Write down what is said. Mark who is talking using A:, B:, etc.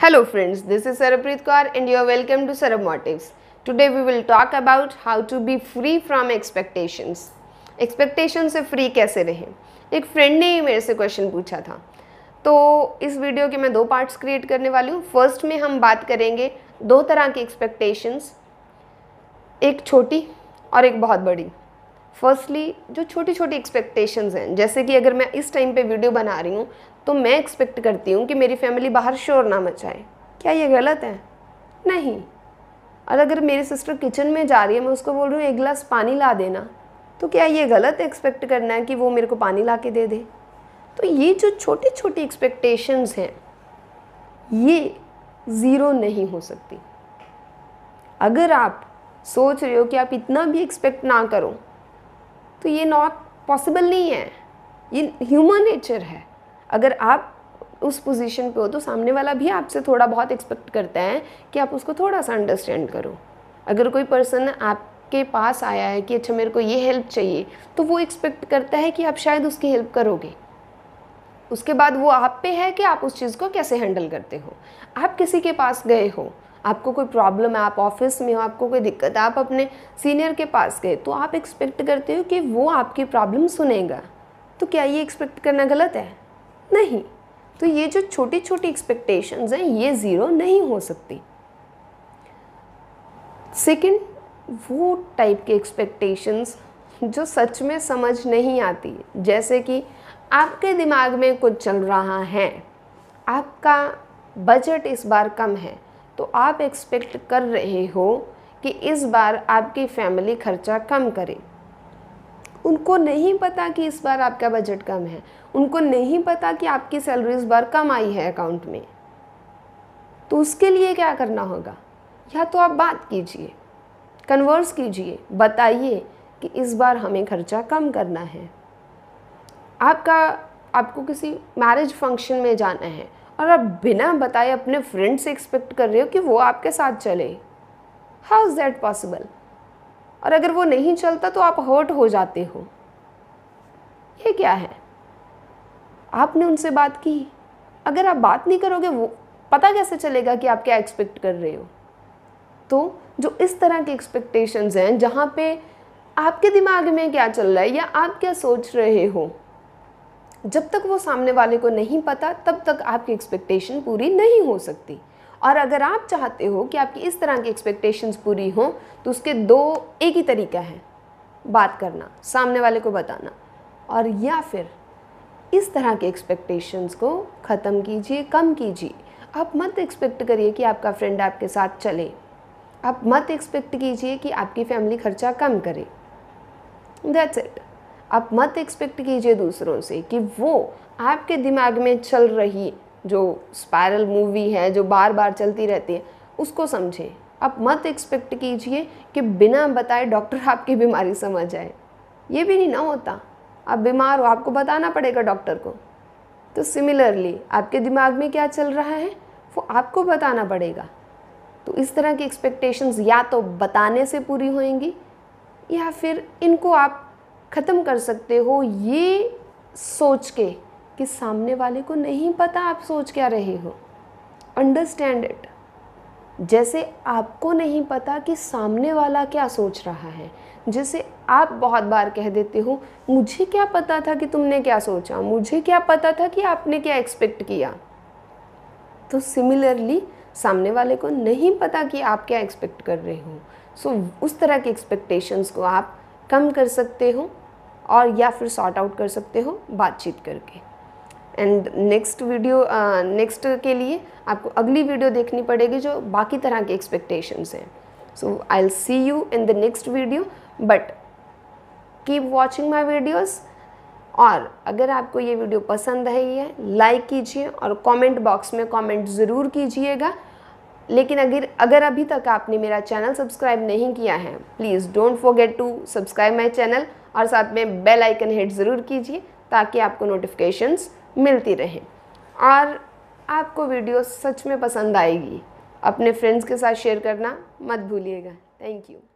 A: Hello friends, this is Sarapreet Kaur and you are welcome to Sarap Motives. Today we will talk about how to be free from expectations. Expectations se free kaise rahe ek friend ne ही मेरे से question पूछा था तो इस video के मैं दो parts create करने वाली हूँ फर्स्ट में हम बात करेंगे दो तरह की एक्सपेक्टेशंस एक छोटी और एक बहुत बड़ी फर्स्टली जो छोटी छोटी एक्सपेक्टेशंस हैं जैसे कि अगर मैं इस टाइम पे वीडियो बना रही हूँ तो मैं एक्सपेक्ट करती हूँ कि मेरी फैमिली बाहर शोर ना मचाए क्या ये गलत है नहीं और अगर मेरी सिस्टर किचन में जा रही है मैं उसको बोल रही हूँ एक गिलास पानी ला देना तो क्या ये गलत एक्सपेक्ट करना है कि वो मेरे को पानी ला के दे दे तो ये जो छोटी छोटी एक्सपेक्टेशंस हैं ये ज़ीरो नहीं हो सकती अगर आप सोच रहे हो कि आप इतना भी एक्सपेक्ट ना करो तो ये नॉट पॉसिबल नहीं है ये ह्यूमन नेचर है अगर आप उस पोजीशन पे हो तो सामने वाला भी आपसे थोड़ा बहुत एक्सपेक्ट करता है कि आप उसको थोड़ा सा अंडरस्टैंड करो अगर कोई पर्सन आपके पास आया है कि अच्छा मेरे को ये हेल्प चाहिए तो वो एक्सपेक्ट करता है कि आप शायद उसकी हेल्प करोगे उसके बाद वो आप पे है कि आप उस चीज़ को कैसे हैंडल करते हो आप किसी के पास गए हो आपको कोई प्रॉब्लम है आप ऑफिस में हो आपको कोई दिक्कत है आप अपने सीनियर के पास गए तो आप एक्सपेक्ट करते हो कि वो आपकी प्रॉब्लम सुनेगा तो क्या ये एक्सपेक्ट करना गलत है नहीं तो ये जो छोटी छोटी एक्सपेक्टेशंस हैं ये ज़ीरो नहीं हो सकती सेकंड वो टाइप के एक्सपेक्टेशंस जो सच में समझ नहीं आती जैसे कि आपके दिमाग में कुछ चल रहा है आपका बजट इस बार कम है तो आप एक्सपेक्ट कर रहे हो कि इस बार आपकी फैमिली खर्चा कम करे उनको नहीं पता कि इस बार आपका बजट कम है उनको नहीं पता कि आपकी सैलरी इस बार कम आई है अकाउंट में तो उसके लिए क्या करना होगा या तो आप बात कीजिए कन्वर्स कीजिए बताइए कि इस बार हमें खर्चा कम करना है आपका आपको किसी मैरिज फंक्शन में जाना है और आप बिना बताए अपने फ्रेंड से एक्सपेक्ट कर रहे हो कि वो आपके साथ चले हाउ इज़ दैट पॉसिबल और अगर वो नहीं चलता तो आप हर्ट हो जाते हो ये क्या है आपने उनसे बात की अगर आप बात नहीं करोगे वो पता कैसे चलेगा कि आप क्या एक्सपेक्ट कर रहे हो तो जो इस तरह के एक्सपेक्टेशंस हैं जहाँ पे आपके दिमाग में क्या चल रहा है या आप क्या सोच रहे हो जब तक वो सामने वाले को नहीं पता तब तक आपकी एक्सपेक्टेशन पूरी नहीं हो सकती और अगर आप चाहते हो कि आपकी इस तरह की एक्सपेक्टेशंस पूरी हों तो उसके दो एक ही तरीका है बात करना सामने वाले को बताना और या फिर इस तरह के एक्सपेक्टेशंस को ख़त्म कीजिए कम कीजिए आप मत एक्सपेक्ट करिए कि आपका फ्रेंड आपके साथ चले आप मत एक्सपेक्ट कीजिए कि आपकी फैमिली खर्चा कम करे दैट्स इट आप मत एक्सपेक्ट कीजिए दूसरों से कि वो आपके दिमाग में चल रही जो स्पायरल मूवी है जो बार बार चलती रहती है उसको समझें आप मत एक्सपेक्ट कीजिए कि बिना बताए डॉक्टर आपकी बीमारी समझ जाए ये भी नहीं ना होता आप बीमार हो आपको बताना पड़ेगा डॉक्टर को तो सिमिलरली आपके दिमाग में क्या चल रहा है वो आपको बताना पड़ेगा तो इस तरह की एक्सपेक्टेशंस या तो बताने से पूरी होएंगी या फिर इनको आप ख़त्म कर सकते हो ये सोच के कि सामने वाले को नहीं पता आप सोच क्या रहे हो अंडरस्टैंड इट जैसे आपको नहीं पता कि सामने वाला क्या सोच रहा है जैसे आप बहुत बार कह देते हो मुझे क्या पता था कि तुमने क्या सोचा मुझे क्या पता था कि आपने क्या एक्सपेक्ट किया तो सिमिलरली सामने वाले को नहीं पता कि आप क्या एक्सपेक्ट कर रहे हो सो so, उस तरह के एक्सपेक्टेशंस को आप कम कर सकते हो और या फिर सॉर्ट आउट कर सकते हो बातचीत करके एंड नेक्स्ट वीडियो नेक्स्ट के लिए आपको अगली वीडियो देखनी पड़ेगी जो बाकी तरह के एक्सपेक्टेशंस हैं so I'll see you in the next video but keep watching my videos और अगर आपको ये वीडियो पसंद आई है लाइक कीजिए और कमेंट बॉक्स में कमेंट ज़रूर कीजिएगा लेकिन अगर अगर अभी तक आपने मेरा चैनल सब्सक्राइब नहीं किया है please don't forget to subscribe my channel और साथ में बेल आइकन हिट ज़रूर कीजिए ताकि आपको नोटिफिकेशंस मिलती रहें और आपको वीडियो सच में पसंद आएगी अपने फ्रेंड्स के साथ शेयर करना मत भूलिएगा थैंक यू